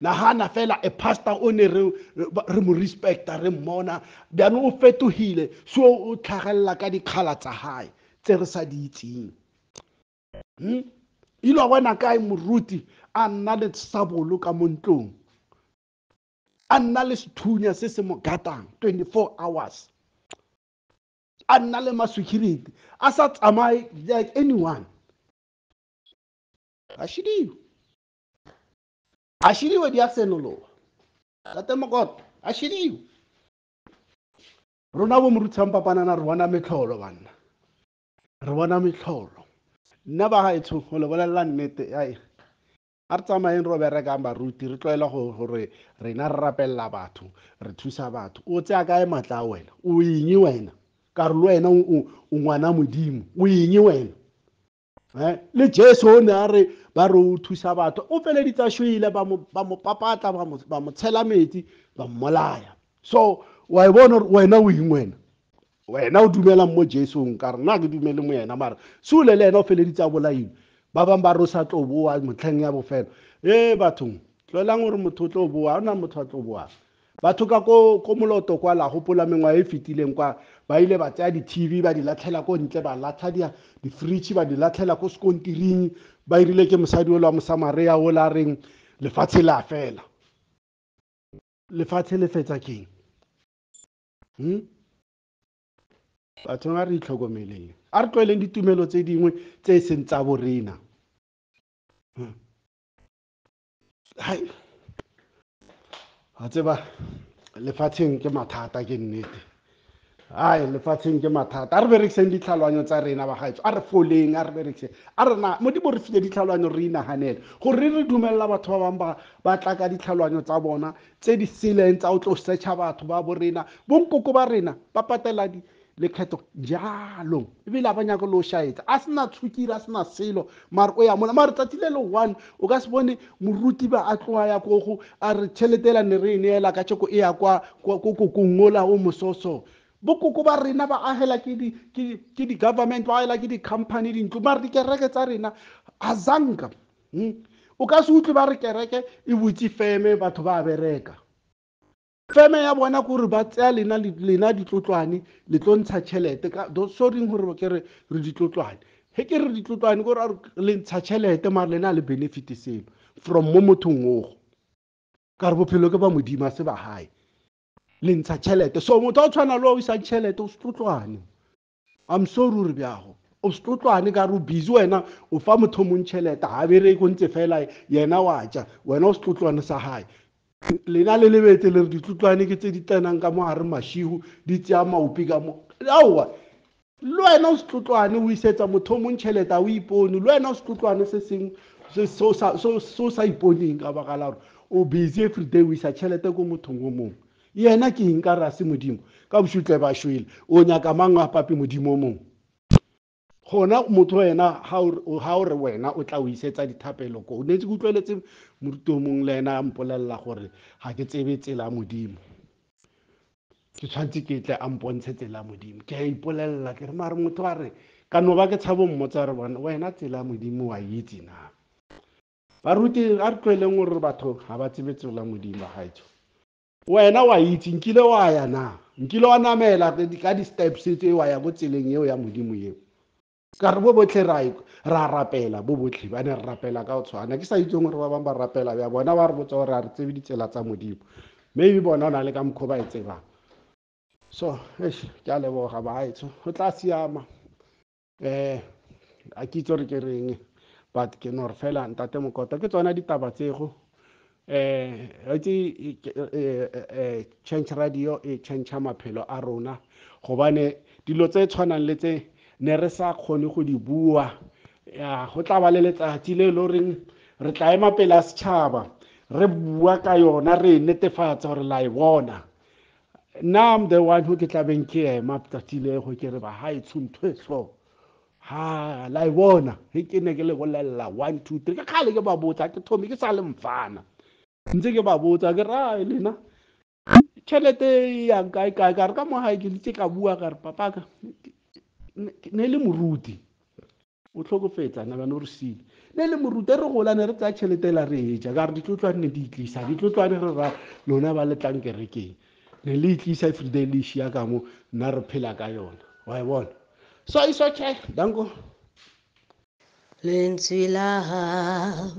nagana fela a pastor o ne re mo respecta re mmona bjanong o fetogile so o tlhagelela ka dikgala tsa gae tse re sa di itseng hmm? ile wa bona kae moruti a nna le sabolo ka mo ntlong a nna le sethunya se se mo gatang 24 hours a nna le ma-security a sa tsamaye like anyone àṣírí àṣírí wẹ̀ di Arsenal katemokot àṣírí rona bo morutsang papanana re bona metlholo banna re metlholo nna ba gaetsho go le bolelela nnete ae a re tsamayeng re berekang baruti re tlwaela gore rena re rapelela batho re thusa batho o tseya kae maatla a wena o eng wena ka re le wena o ngwana modimo o eng wena eh, le jesu o ne a re ba re o thusa batho o feleletsa shwele ba mo papatla ba mo tshela metsi ba mmolaya so wa e bona gore wena o eng wena wena o dumelang mo jesong ka re nna ke dumele mo ena mara sule le ena o feleleditse a bolailwe ba bangwe ba re o sa tlo boa motlhang ya bofelo ee bathong tlolang gore motho o tlo boa o na motho a tlo boang batho ka ko ko moloto kwa la gopola mengwa e fetileng kwa ba ile ba tsaya di-tv ba di latlhela ko ntle ba latlha di-fridge ba di latlhela ko sekontiring ba irile ke mosadi o la mosamaria o le a reng lefatshe le a fela lefatshe le fetsa keng hmm? bathong a re itlhokomeleng a re tloeleng ditumelo tse dingwe tse e seng tsa borena ga hmm. tseba lefatsheng ke mathata ke nnete ai lefatsheng ke mathata a re berekiseng ditlhaloanyo tsa rena bagaetso a re foleng a re berekiseng a rena modimo re file ditlhaloanyo re inaganele gore re dumelela batho ba bangwe ba tla ka ditlhaloanyo tsa bona tse di seleng tsa o tlo setšha batho ba borena bonkoko ba rena ba patela lekgetho jalo ebile a ba nyaka le o šaetsa a sena tshukile a sena selo mare o ya mona mare tsatsi le le one o ka se bone moruti ba a tloa ya kogo a re tšheletela ne re e neela ka tšheko e ya kwa kokongola o mososo bokoko ba rena ba agela ke di-government ba agela ke di-company dintlo maare dikereke tsa rena a hm? o ka se utlwe ba re kereke e butse feme batho ba bereka feme ya bona kore ba tseya lena ditlotlwane le tlo ntsha tšhelete soring gore ke re re ditlotlwane ge ke re ditlotlwane kore le ntsha tšhelete maare lena le benefit seno from mo mothong ogo ka re bophelo ke ba modimo a se ba gae le ntsha tšhelete so motho o tshwana le o isang tšhelete o se tlotlwane am sorry o re bjago o se tlotlwane ka re o busy wena o fa motho e mong tšhelete ga bere go e ntse fela yena wa tja wena o se tlotlwane sa gae lena le lebetse le re ditlotlwane ke tse di tsenang ka mo gare mašihu di tseya maopi ka mo aowa le wena o se tlotlwane o isetsa motho e mong tšhelete a o ipone le wena o se tlotlwane se sengwe se o sa iponeng ka baka la gore o busy everyday o isa tšhelete ko mothong o mongwe yena ke eng ka rase modimo ka bosutle ba šwele o nyaka mang a papi modimo mongwe gona motho wena ga o re wena o tla o isetsa dithapelo ko o netse ke utlweletse moruto mongwe le ena a mpolelela gore ga ke tsebe tsela modimo ke tshwanetse ke tle a mpontshe tsela modimo ke a ipolelela ke re maare motho a re ka no ba ke tshabo mmotsa re bona wena tsela modimo wa itse na baruti a re tlweleng gore batho ga ba tsebe tsela modimo gaetso wena wa itse nkile wa ya na nkile wa namela ka di-steps tse wa ya ko tseleng eo ya modimo eo ka re bo botlhe ra e, rapela bo botlhe ba ne re rapela ka go tshwana ke sa itseng gore ba bangwe ba rapela ya bona ba re botsa gore a re tsebe ditsela tsa modimo maybe bona o na le ka mokgwa ba e tsebang so eish ke a leboga baetsho go tla siama um eh, a ke itse gore ke reng but ke no re fela ntate mokota ke tsona ditaba tsego etse eh, eh, eh, change radio e change maphelo a rona gobane dilo tse tshwanang le tse ne re sa kgone go di bua ya go tla ba le letsatsi le le reng re tla ema pele a setšhaba re bua ka yona re netefatsa gore la e bona nna am the one who ke tlabeng ke ema tsatsi lego ke re ba ha etsho ntho e so ha la e bona ge ke ne ke le bolelela one two three ke kgale ke ba botsa ke thome ke sa le mfana ntse ke ba botsa ke ra lena tšhelete yang kae kae ka re ka mogae ke ntse ka bua ka re papaka ne le moruti o tlhokofetsa nabane o re sile ne le morute re golane re tsaya tšhelete la re etša ka re ditlotlwane di itlisa ditlotlwane re ra lona ba letlang kerekeng ne le itlisa everyday le išia ka mo nna re phela ka yona wa e bona so it's okay danko lentswe la gago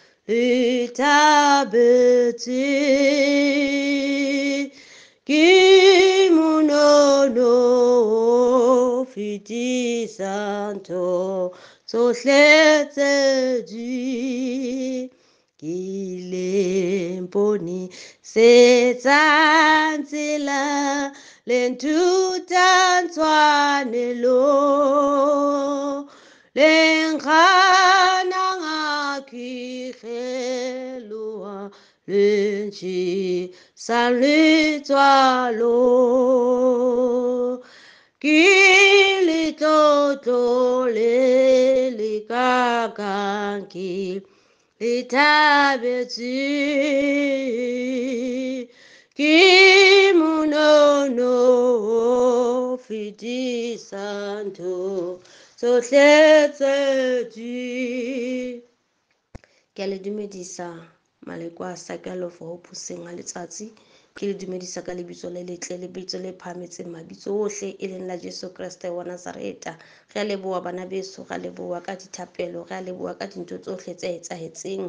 utabeti kimonono fiti santo sohletseji kilemponi setsantsila lentutsantswanelo lenkana crie, louant le Dieu. Salut toi l'eau. Qu'il est autolé, les cacanquilles, les tabetus. Qui mon ono fidi santo, so let's do. Ke a le dumedisa maloko a sa ke a lofa go phuseng a letsatsi ke le dumedisa ka lebitso le letle lebitso le phahametseng mabitso ohle e leng la Jesu Kriste wa Nazareta ge a leboha bana beso ga leboha ka dithapelo ge a leboha ka dintho tsohle tse etsahetseng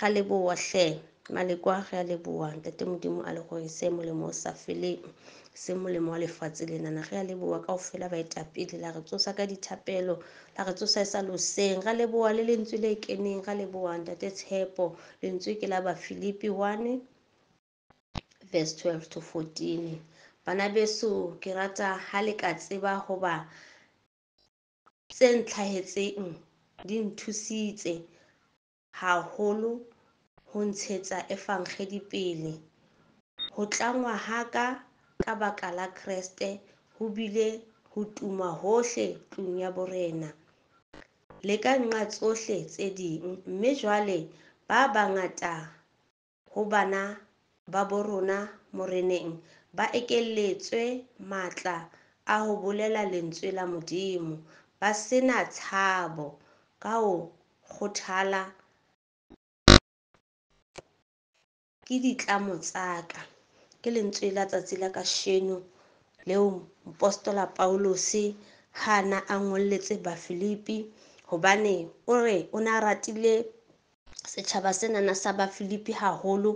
ga leboha hle malekwa ge a leboha ntate modimo a le goise molemo o sa feleng. se molemo wa lefatshe lenana ge a leboa kaofela baetapele la re tsosa ka dithapelo la re tsosa e sa loseng ga leboa le lentswe le e keneng ga leboa ntate tshepo lentswe ke la bafilipi 1 verse 12 to 14 bana beso ke rata ha le ka tseba goba tse ntlhahetseng di nthusitse haholo ho ntshetsa efangedi pele ho tlangwa ha ka ka baka la kreste go bile go tuma hohle tlung ya borena le ka nqa tsohle tse ding mme jwale ba bangata ho bana ba borona moreneng ba ekeletswe matla a ho bolela lentswe la Modimo ba se na tshabo ka ho kgothala ke ditlamo tsa ka ke lentswe la tsatsi la ka kasheno leo mpostola paulose ha a ngolletse bafilipi hobane o re o ne a ratile setšhaba senana sa bafilipi haholo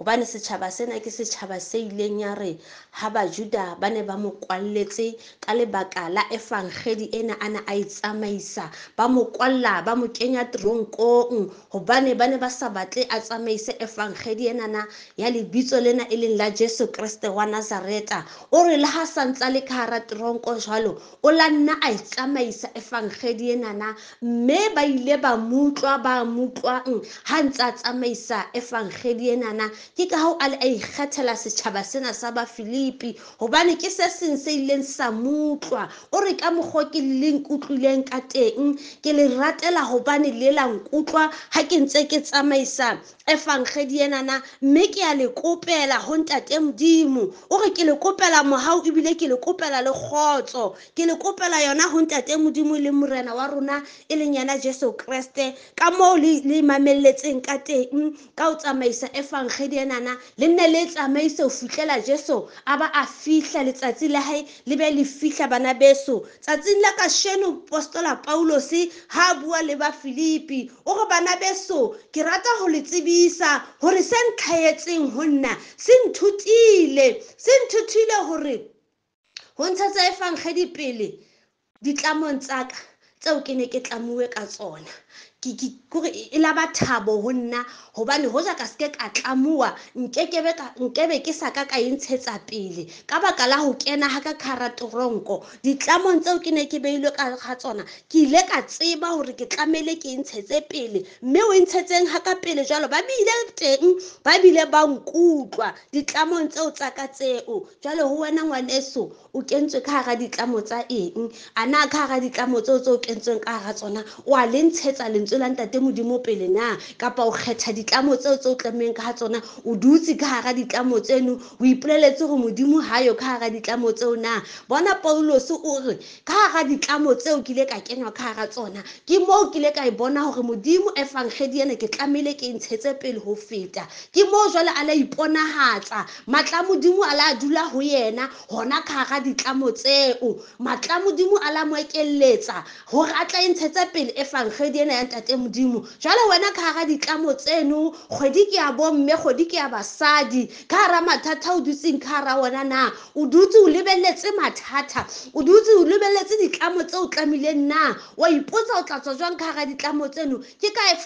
hobane setšhaba sena ke setšhaba se ileng ya re ha bajuda ba ne ba mo kwalletse ka lebaka la efangedi ena a ne a e tsamaisa ba mo kwalla ba mo kenya tronkong gobane ba ne ba sa batle a tsamaise efangedi enana ya lebitso lena e leng la jesu kreste wa nazareta o re le ha santsa le ka gara tronko jalo o la nna a e tsamaisa efangedi enana mme ba ile ba mutlwa ba mutlwang ha ntse tsamaisa efangedi enana ke ka hao a le a ikgethela setšhaba sena sa bafilipi gobane ke se seng se ileng sa mo o re ka mokgwa ke leng utlwileng ka teng ke le ratela gobane le la nkutlwa ga ke ntse ke tsamaisa efa nkgedi enana mme ke a le kopela go ntate modimo o re ke le kopela mogao ebile ke le kopela le kgotso ke le kopela yona go ntate modimo e le morena wa rona e leng yana jesu kreste ka moo le mameletseng ka teng ka o tsamaisa efangedi enana le nne le tsamaise go fitlhela jesu a ba a fitlha letsatsi la gae le be le fitlha bana beso tsatsing la kasheno postola paulose ga a bua le ba filipi o go bana beso ke rata go le tsebisa tiisa gore se ntlhaetseng go nna se nthutile se nthuthile gore go ntshetse e fang ge dipele ditlamong tsaka tseo ke ne ke tlamiwe ka tsona kore e, e la ba thabo go nna gobane go ja ka seke ka tlamowa nkebe ke sa ka ka entshetsa pele ka baka la go kena ga ka karatoronko ditlamong tseo ke ne ke beilwe ka ga tsona ke ile ka tseba gore ke tlamele ke entshetse pele mme o ntshetseng ga ka pele jalo ba bile teng ba bile ba nkutlwa ditlamong tseo tsa ka tseo jalo go wena ngwaneso o kentswe ka gara ditlamo tsa eng a na ka gara ditlamo tseo tse o kentsweng ka gara tsona oa le ntshetsa lentse lentswe la ntate modimo pele na kapa o kgetha ditlamo tseo tse o tlameng ka tsona o dutse ka hara ditlamo tseno o ipoleletse gore modimo gayo ka gara ditlamo tseo na bona paulos o re ka hara ditlamo tseo ke ka kenywa ka hara tsona ke moo kile ka e bona gore modimo efankgedi ena ke tlamehile ke ntshetse pele ho feta ke moo jwale a la iponagatsa matla modimo a dula ho yena hona ka hara ditlamo tseo matla modimo a la mo ekelletsa gore a tla e ntshetse pele efankgedi ena ya ntate modimo jalo wena ka gara ditlamo tseno kgwedi ke ya bomme kgwedi ke ya basadi ka gara mathata o dutseng ka gara ona na o dutse o lebeletse mathata o dutse o lebeletse ditlamo tse o na wa ipotsa o tla tswa jwang ka ditlamo tseno ke ka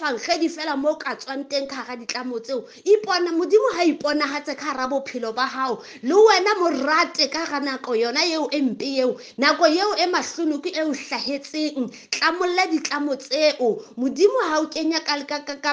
fela mo o ka tswang teng ka ditlamo tseo ipona modimo ga iponagatse ka gara bophelo ba gago le wena morate ka ga nako yona eo e mpe eo nako eo e mahlonoko eo tlhagetseng ditlamo tseo ጉዲሙ ሀውጨኛ ቃል ቃቃቃ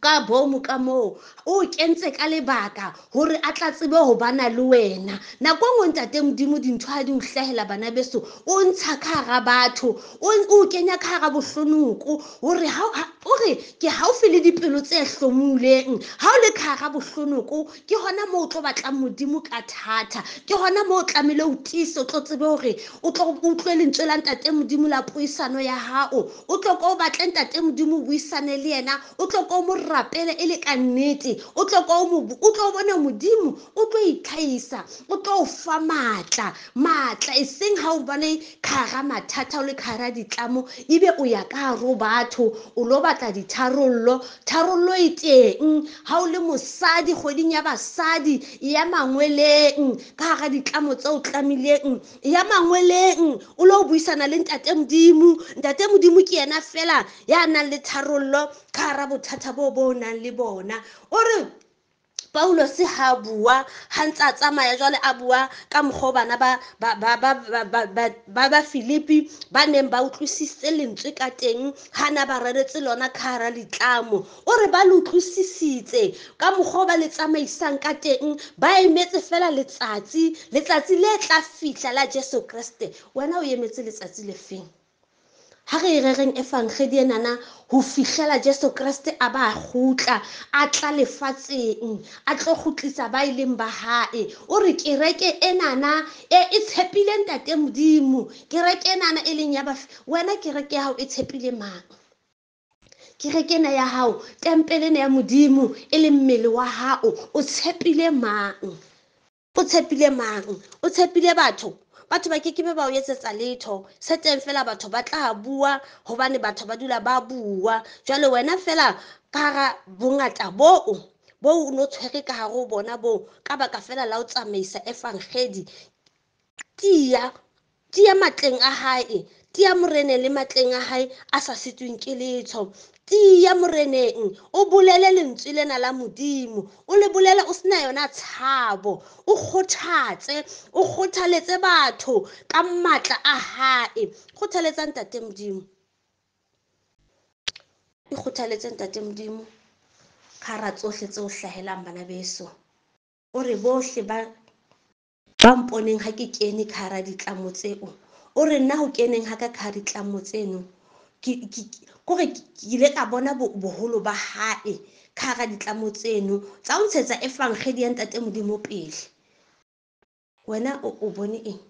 ka bomo ka moo o kentse ka lebaka hore a tla tsebe ho bana le wena nako e ngwe ntate modimo dintho ha di o hlahela bana beso o ntsha ka hara batho o kenya ka hara bohlonoko hore o re ke haufi le dipelo tse hlomuleng ha o le ka hara bohlonoko ke hona moo o tlo batlang modimo ka thata ke hona moo o tlamehile o tiise o tlo tsebe hore o tlo utlwe lentswe la ntate modimo la puisano ya hao o tlo ko o batle ntate modimo o buisane le yena o tlo ko mo rapela e le ka nnete o tlo ko mo o tlo bona modimo o tlo itlhaisa o tlo o fa maatla maatla e seng ha o bane khara mathata o le khara ditlamo ebe o ya ka hare ho batho o lo batla ditharollo tharollo e teng ha o le mosadi kgweding ya basadi e ya mangweleng ka hara ditlamo tse o tlamileng e ya mangweleng o lo buisana le ntate modimo ntate modimo ke yena fela ya nang le tharollo ka hara ka bothata bo bo nang le bona o re paulos ha bua ha ntse a tsamaya jwale a bua ka mokgwa bana ba filipi ba neng ba utlwisise lentswe ka teng ha na ba reretse lona ka hara letlamo o re ba le utlwisisitse ka mokgwa ba le tsamaisang ka teng ba emetse fela letsatsi letsatsi le tla fihla la jesu kreste wena o emetse letsatsi le feng ha re rereng e fangedi enana ho fihlela jesu kreste a ba gutla a tla lefatsheng a tlo gutlisa ba e leng ba hae o re kereke enana e e tshepileng tate modimo kereke enana e leng ya bafi wena kereke ya hao e tshepile mang kereke ena ya hao tempele ena ya modimo e leng mmele wa hao o tshepile mang o tshepile mang o tshepile batho batho ba kekebe ba o etsetsa letho se teng fela batho ba tla bua gobane batho ba dula ba bua jalo wena fela ka gara bongata boo bo o ne o tshwere ka gare o bona boo ka baka fela la o tsamaisa efangedi tia tia matleng a gae tia morene le matleng a gae a sa setsweng ke letsho tiya moreneng o bolele lentswe lena la modimo o le bolele o sena yona tshabo o kgothatse o kgothaletse batho ka matla a hae kgothaletsang tate modimo e kgothaletsang tate modimo ka ra tsohle tse o hlahelang bana beso o re bohle ba ba mponeng ha ke kene ka hara ditlamo tseo o re nna ho keneng ha ka ka ditlamo tseno kore ke ile ka bona boholo ba hae ka hara ditlamo tseno tsa ho ntshetsa e fangkgedi ya ntate modimo pele wena o bone eng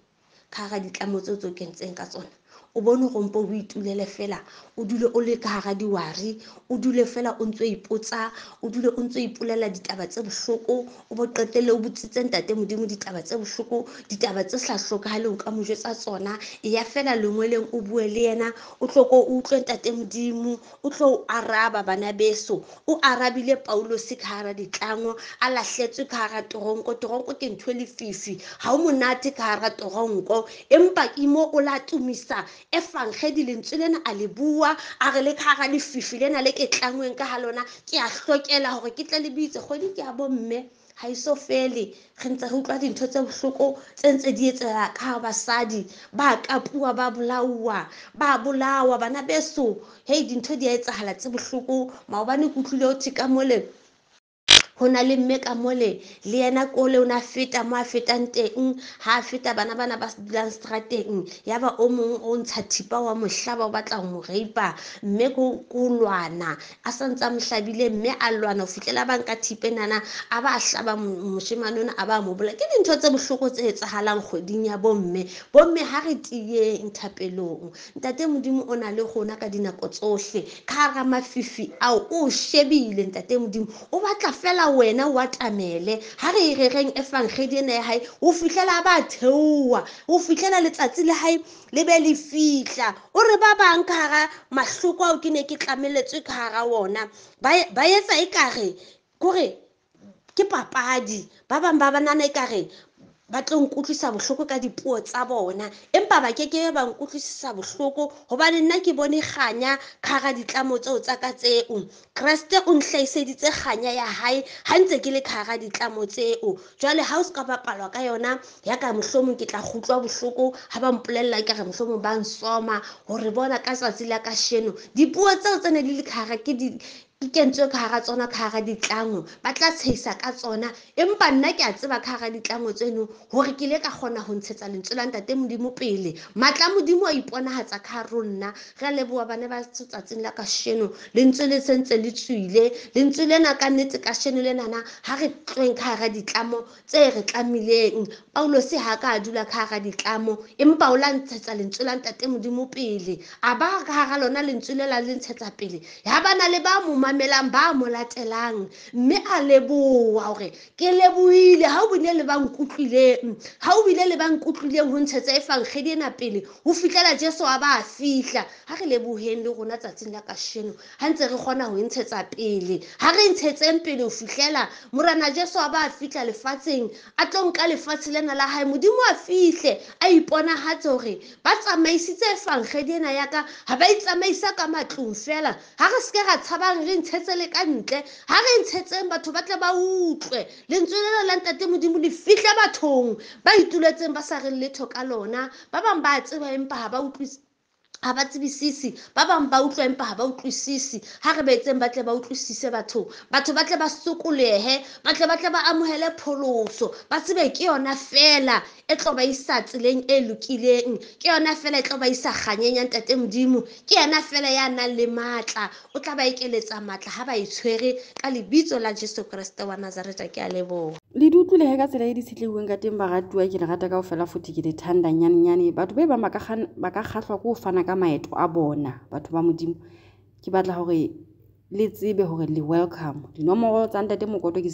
ka hara ditlamo tseo tse o kentseng ka tsona o bone go mpo o itulele fela o dule o le ka gara diware o dule fela o ntse o ipotsa o dule o ntse o ipolela ditaba tse bohloko o bo qetelle o botsitse ntate modimo ditaba tse bohloko ditaba tse sa hlokagaleng ka mojo tsa tsona e ya fela lengweleng o bue le yena o tloko o utlwe ntate modimo o tlo o araba bana beso o arabile paulosi ka gara ditlango a latlhetswe ka gara toronko toronko ke ntho e lefifi ga o monate ka gara toronko empa kimo o latumisa efangedi lentswe lena a le bua a re le ka gara lefifi lena le ke tlangweng ka ga lona ke a hlokela gore ke tle le bitse kgwedi ke ya bomme ga iso e fele re ntse re utlwa dintho tse bohloko tse ntse di etsela ka ga basadi ba kapua ba bolaua ba bolawa bana beso hei dintho di a etsagala tse bohloko maobane ke utlwile o thika mole go na le mme ka mole le ena kole o ne a feta mo a fetang teng ga a feta bana bana ba dulang strateng ya ba o mongwe o ntsha thipa wa motlhaba o batla go mo rapa mme ko lwana a santse a motlhabile mme a lwana go fitlhela banka thipenana a ba a tlhaba moshimane a ba a mo bola ke dintho tse botlhoko tse e tsagalang kgweding ya bo mme bo mme ga re tiyeng thapelong ntate modimo o na le gona ka dinako tsotlhe ka ga mafifi ao o shebile ntate modimo o batla fela wena e o atamele ga re egegeng efangedi ene ya gae o fitlhela ba theoa o fitlhela letsatsi le gae le be le fitlha o re ba bang ka gara matlhoko ao ke ne ke tlameletswe ka gara ona ba e, etsa e kare kore ke papadi ba bangwe ba banana e kare ba tlo nkutlwisa bohloko ka dipuo tsa bona empa ba keke ba nkutlwisisa bohloko gobane nna ke bone ganya kgara ditlamo tseo tsa ka tseo kreste o ntlhaiseditse ganya ya hae ga ntse ke le kgara ditlamo tseo jwale ga o se ka bapalwa ka yona yaka motlhomong ke tla gutlwa bohloko ga ba mpolelela kere motlhomong ba nsoma gore bona ka tsatsi la ka sheno dipuo tseo tsene di le kgara ke kentswe ka gara tsona ka gara ditlango ba tla tshaisa ka tsona empa nna ke a tseba ka gara ditlango tseno gore ke ile ka kgona go ntshetsa lentswe la ntate modimo pele maatla modimo a iponagatsa ka ro nna re leboa bane ba tsotsatsing la ka sheno lentswe le sentse le tswile lentswe lena ka nnetse ka sheno le nana ga re tlweng ka gara ditlamo tse re tlamileng paulose ga ka a dula ka gara ditlamo empa o la ntshetsa lentswe la ntate modimo pele a ba ka gara lona lentswe le la le ntshetsa pele ya bana le ba momo mamelang ba mo latelang mme a leboa gore ke leboile ga o bile le bankutlwileng ga mm, o bile le bankutlwileng go ntshetsa e fanggedi ena pele go fitlhela jesu a ba a fitlha ga re lebogeng le rona tsatsing la kasheno ga ntse re kgona go e ntshetsa pele ga re ntshetseng pele go fitlhela morana jesu a ba a fitlha lefatsheng a tlonka lefatshe lena la gae modimo a fitlhe a iponagatse gore ba tsamaisitse e fanggedi ena yaka ga ba itsamaisa ka matlong fela ga re seke ra tshabang re ntshetse le ka ntle ga re ntshetseng batho ba tle ba utlwe lentswe lelo la ntate modimo le fitlhe bathong ba ituletseng ba sa reng letho ka lona ba bangwe ba tsebaempa ga ba utlwise ga ba tsebisise ba bangwe ba utlwa empa ga ba utlwisise ga re ba ba tle ba utlwisise batho batho ba tle ba sokolege ba tle ba tle ba amogele pholoso ba tsebe ke yona fela e tlo ba isa tseleng e lokileng ke yona fela e tlo ba isa ganyenyang tate modimo ke yona fela ya nang le maatla o tla ba ekeletsa maatla ga ba e tshwere ka lebitso la jesu kereste wa nazareta ke a leboga di utlwile ge ka tsela e di tshitlhegiweng ka teng baratiwa ke le rata ka o fela fothe ke le thandang nyanenyane batho ba e bang ba ka kgatlhwa ko o fana ka maeto a bona batho ba modimo ke batla gore le tsebe gore le welcome dinomoro tsa ntate mokoto ke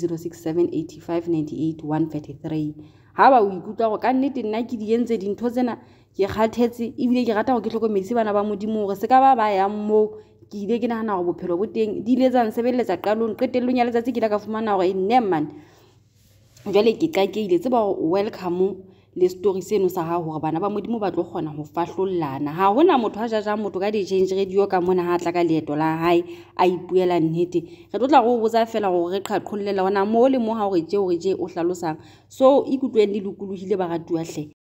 0678598133 ga ba o ikutlwa gore ka nnete nna ke di entse dintho tsena ke kgathetse ebile ke rata gore ke tlhokomedise bana ba modimo gore se ka ba ba yang moo ke ile ke nagana gore bophelo bo teng di ile tsang sebeleletsa qalong qetelelong ya letsatsi ke ile ka fumana gore e eh, nne mane jwale ke qakeile tseba welcome le story seno sa gago gore bana ba modimo ba tlo kgona go fahlollana ga gona motho a jajang motho ka di-change radio ka mona ga a tla ka leeto la gae a ipuela nnete re tlotla go botsa fela gore re qhaqholelela gona mo le mo ga gore je ore je o tlalosang so ikutlwen le lokologile baratiwa tlhe